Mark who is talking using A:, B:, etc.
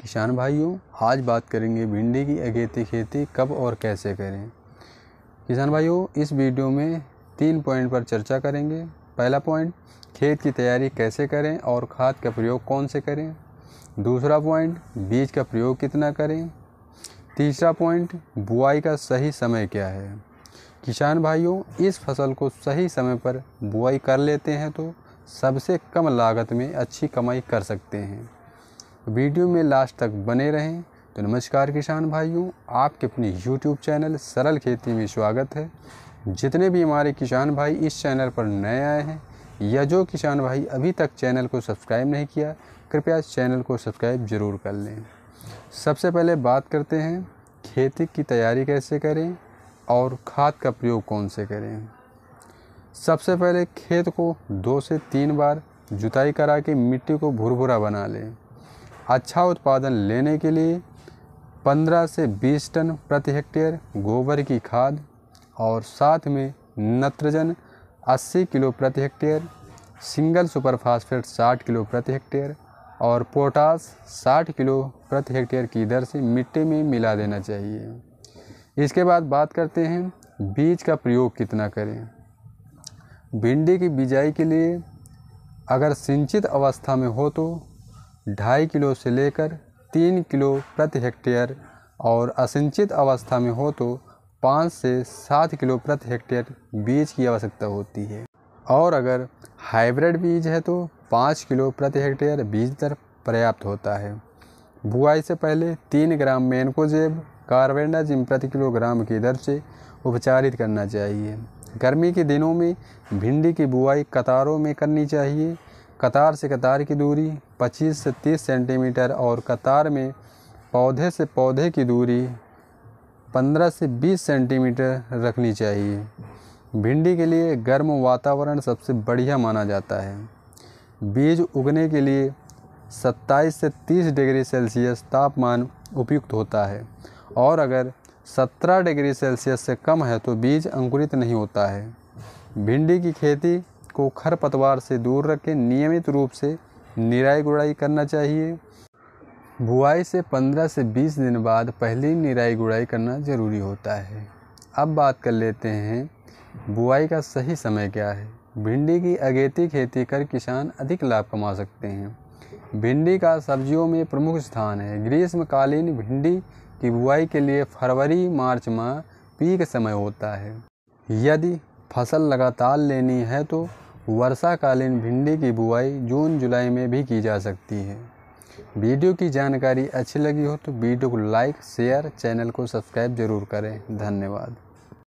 A: किसान भाइयों आज बात करेंगे भिंडी की अगेती खेती कब और कैसे करें किसान भाइयों इस वीडियो में तीन पॉइंट पर चर्चा करेंगे पहला पॉइंट खेत की तैयारी कैसे करें और खाद का प्रयोग कौन से करें दूसरा पॉइंट बीज का प्रयोग कितना करें तीसरा पॉइंट बुआई का सही समय क्या है किसान भाइयों इस फसल को सही समय पर बुआई कर लेते हैं तो सबसे कम लागत में अच्छी कमाई कर सकते हैं वीडियो में लास्ट तक बने रहें तो नमस्कार किसान भाइयों आपके अपने यूट्यूब चैनल सरल खेती में स्वागत है जितने भी हमारे किसान भाई इस चैनल पर नए आए हैं या जो किसान भाई अभी तक चैनल को सब्सक्राइब नहीं किया कृपया चैनल को सब्सक्राइब ज़रूर कर लें सबसे पहले बात करते हैं खेती की तैयारी कैसे करें और खाद का प्रयोग कौन से करें सबसे पहले खेत को दो से तीन बार जुताई करा के मिट्टी को भुरभुरा बना लें अच्छा उत्पादन लेने के लिए 15 से 20 टन प्रति हेक्टेयर गोबर की खाद और साथ में नत्रजन 80 किलो प्रति hectare single super phosphate 60 kilo प्रति हेक्टेयर और पोटास 60 किलो प्रति हेक्टेयर की दर से मिट्टी में मिला देना चाहिए इसके बाद बात करते हैं बीज का प्रयोग कितना करें भिंडी की बिजाई के लिए अगर सिंचित अवस्था में हो तो ढाई किलो से लेकर तीन किलो प्रति हेक्टेयर और असिंचित अवस्था में हो तो पाँच से सात किलो प्रति हेक्टेयर बीज की आवश्यकता होती है और अगर हाइब्रिड बीज है तो पाँच किलो प्रति हेक्टेयर बीज दर पर्याप्त होता है बुआई से पहले तीन ग्राम मेनकोजेब कार्बेंडाजिम प्रति किलोग्राम की दर से उपचारित करना चाहिए गर्मी के दिनों में भिंडी की बुआई कतारों में करनी चाहिए कतार से कतार की दूरी 25 से 30 सेंटीमीटर और कतार में पौधे से पौधे की दूरी 15 से 20 सेंटीमीटर रखनी चाहिए भिंडी के लिए गर्म वातावरण सबसे बढ़िया माना जाता है बीज उगने के लिए 27 से 30 डिग्री सेल्सियस तापमान उपयुक्त होता है और अगर 17 डिग्री सेल्सियस से कम है तो बीज अंकुरित नहीं होता है भिंडी की खेती को खरपतवार से दूर रखें नियमित रूप से निराई गुड़ाई करना चाहिए बुआई से 15 से 20 दिन बाद पहली निराई गुड़ाई करना ज़रूरी होता है अब बात कर लेते हैं बुआई का सही समय क्या है भिंडी की अगेती खेती कर किसान अधिक लाभ कमा सकते हैं भिंडी का सब्जियों में प्रमुख स्थान है ग्रीष्मकालीन भिंडी की बुआई के लिए फरवरी मार्च माह पीक समय होता है यदि फसल लगातार लेनी है तो वर्षाकालीन भिंडी की बुआई जून जुलाई में भी की जा सकती है वीडियो की जानकारी अच्छी लगी हो तो वीडियो को लाइक शेयर चैनल को सब्सक्राइब जरूर करें धन्यवाद